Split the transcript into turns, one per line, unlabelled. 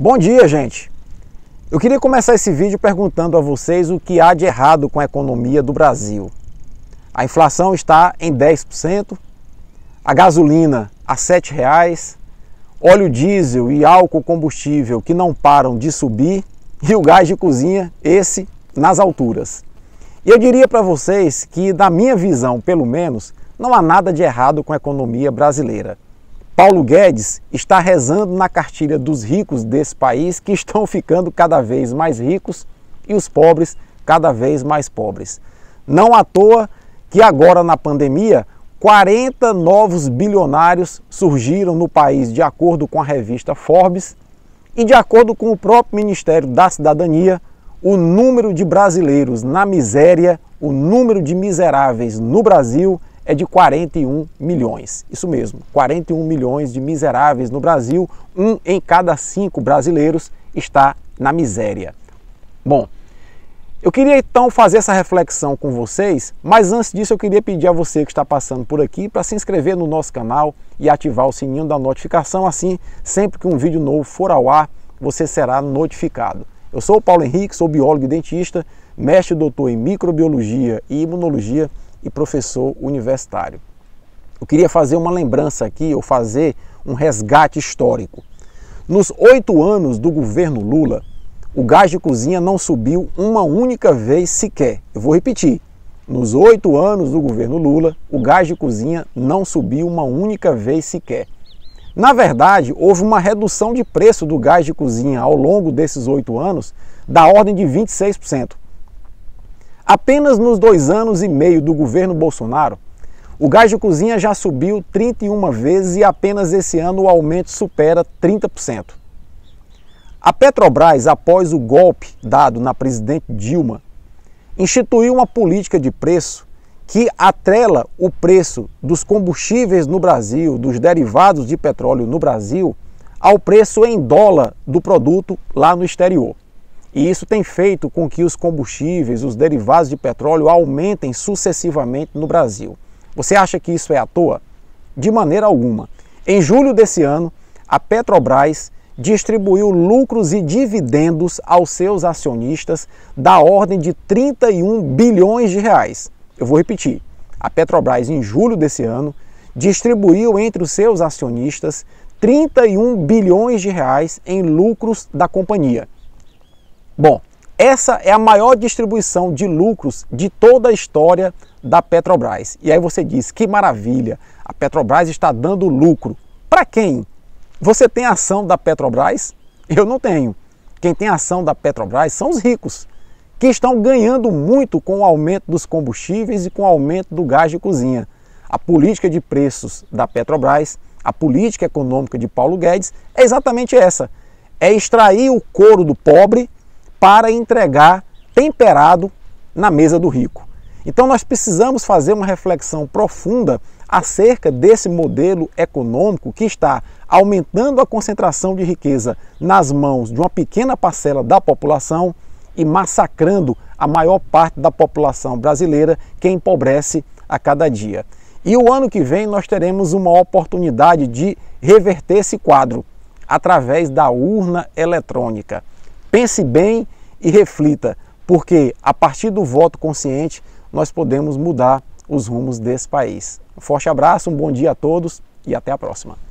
Bom dia, gente! Eu queria começar esse vídeo perguntando a vocês o que há de errado com a economia do Brasil. A inflação está em 10%, a gasolina a R$ 7,00, óleo diesel e álcool combustível que não param de subir e o gás de cozinha, esse, nas alturas. E eu diria para vocês que, na minha visão, pelo menos, não há nada de errado com a economia brasileira. Paulo Guedes está rezando na cartilha dos ricos desse país que estão ficando cada vez mais ricos e os pobres cada vez mais pobres. Não à toa que agora na pandemia 40 novos bilionários surgiram no país, de acordo com a revista Forbes, e de acordo com o próprio Ministério da Cidadania, o número de brasileiros na miséria, o número de miseráveis no Brasil é de 41 milhões. Isso mesmo, 41 milhões de miseráveis no Brasil, um em cada cinco brasileiros está na miséria. Bom, eu queria então fazer essa reflexão com vocês, mas antes disso eu queria pedir a você que está passando por aqui para se inscrever no nosso canal e ativar o sininho da notificação, assim sempre que um vídeo novo for ao ar, você será notificado. Eu sou o Paulo Henrique, sou biólogo e dentista, mestre doutor em microbiologia e imunologia e professor universitário. Eu queria fazer uma lembrança aqui, ou fazer um resgate histórico. Nos oito anos do governo Lula, o gás de cozinha não subiu uma única vez sequer. Eu vou repetir. Nos oito anos do governo Lula, o gás de cozinha não subiu uma única vez sequer. Na verdade, houve uma redução de preço do gás de cozinha ao longo desses oito anos da ordem de 26%. Apenas nos dois anos e meio do governo Bolsonaro, o gás de cozinha já subiu 31 vezes e apenas esse ano o aumento supera 30%. A Petrobras, após o golpe dado na presidente Dilma, instituiu uma política de preço que atrela o preço dos combustíveis no Brasil, dos derivados de petróleo no Brasil, ao preço em dólar do produto lá no exterior. E isso tem feito com que os combustíveis, os derivados de petróleo aumentem sucessivamente no Brasil. Você acha que isso é à toa? De maneira alguma. Em julho desse ano, a Petrobras distribuiu lucros e dividendos aos seus acionistas da ordem de 31 bilhões de reais. Eu vou repetir. A Petrobras, em julho desse ano, distribuiu entre os seus acionistas 31 bilhões de reais em lucros da companhia. Bom, essa é a maior distribuição de lucros de toda a história da Petrobras. E aí você diz: que maravilha, a Petrobras está dando lucro. Para quem? Você tem ação da Petrobras? Eu não tenho. Quem tem ação da Petrobras são os ricos, que estão ganhando muito com o aumento dos combustíveis e com o aumento do gás de cozinha. A política de preços da Petrobras, a política econômica de Paulo Guedes é exatamente essa: é extrair o couro do pobre para entregar temperado na mesa do rico. Então nós precisamos fazer uma reflexão profunda acerca desse modelo econômico que está aumentando a concentração de riqueza nas mãos de uma pequena parcela da população e massacrando a maior parte da população brasileira que empobrece a cada dia. E o ano que vem nós teremos uma oportunidade de reverter esse quadro através da urna eletrônica. Pense bem e reflita, porque a partir do voto consciente nós podemos mudar os rumos desse país. Um forte abraço, um bom dia a todos e até a próxima.